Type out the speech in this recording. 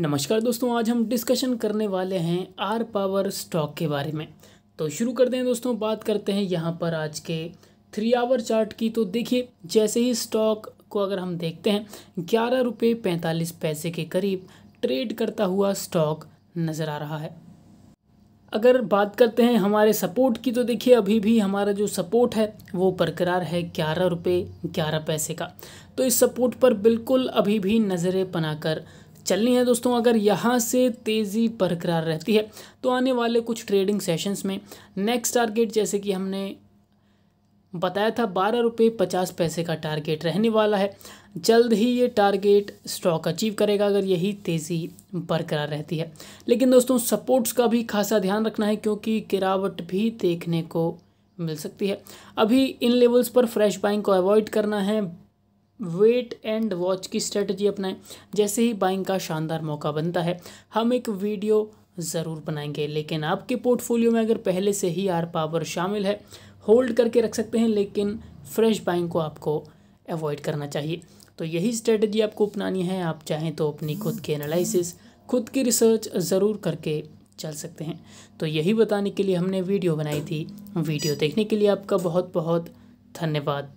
नमस्कार दोस्तों आज हम डिस्कशन करने वाले हैं आर पावर स्टॉक के बारे में तो शुरू करते हैं दोस्तों बात करते हैं यहाँ पर आज के थ्री आवर चार्ट की तो देखिए जैसे ही स्टॉक को अगर हम देखते हैं ग्यारह रुपये पैंतालीस पैसे के करीब ट्रेड करता हुआ स्टॉक नज़र आ रहा है अगर बात करते हैं हमारे सपोर्ट की तो देखिए अभी भी हमारा जो सपोर्ट है वो बरकरार है ग्यारह रुपये ग्यारह पैसे का तो इस सपोर्ट पर बिल्कुल अभी भी नज़रें बनाकर चलनी है दोस्तों अगर यहाँ से तेज़ी बरकरार रहती है तो आने वाले कुछ ट्रेडिंग सेशंस में नेक्स्ट टारगेट जैसे कि हमने बताया था बारह रुपये पचास पैसे का टारगेट रहने वाला है जल्द ही ये टारगेट स्टॉक अचीव करेगा अगर यही तेज़ी बरकरार रहती है लेकिन दोस्तों सपोर्ट्स का भी खासा ध्यान रखना है क्योंकि गिरावट भी देखने को मिल सकती है अभी इन लेवल्स पर फ्रेश बाइंग को अवॉइड करना है वेट एंड वॉच की स्ट्रेटजी अपनाएं जैसे ही बाइंग का शानदार मौका बनता है हम एक वीडियो ज़रूर बनाएंगे लेकिन आपके पोर्टफोलियो में अगर पहले से ही आर पावर शामिल है होल्ड करके रख सकते हैं लेकिन फ्रेश बाइंग को आपको अवॉइड करना चाहिए तो यही स्ट्रेटजी आपको अपनानी है आप चाहें तो अपनी खुद की एनालिसिस खुद की रिसर्च ज़रूर करके चल सकते हैं तो यही बताने के लिए हमने वीडियो बनाई थी वीडियो देखने के लिए आपका बहुत बहुत धन्यवाद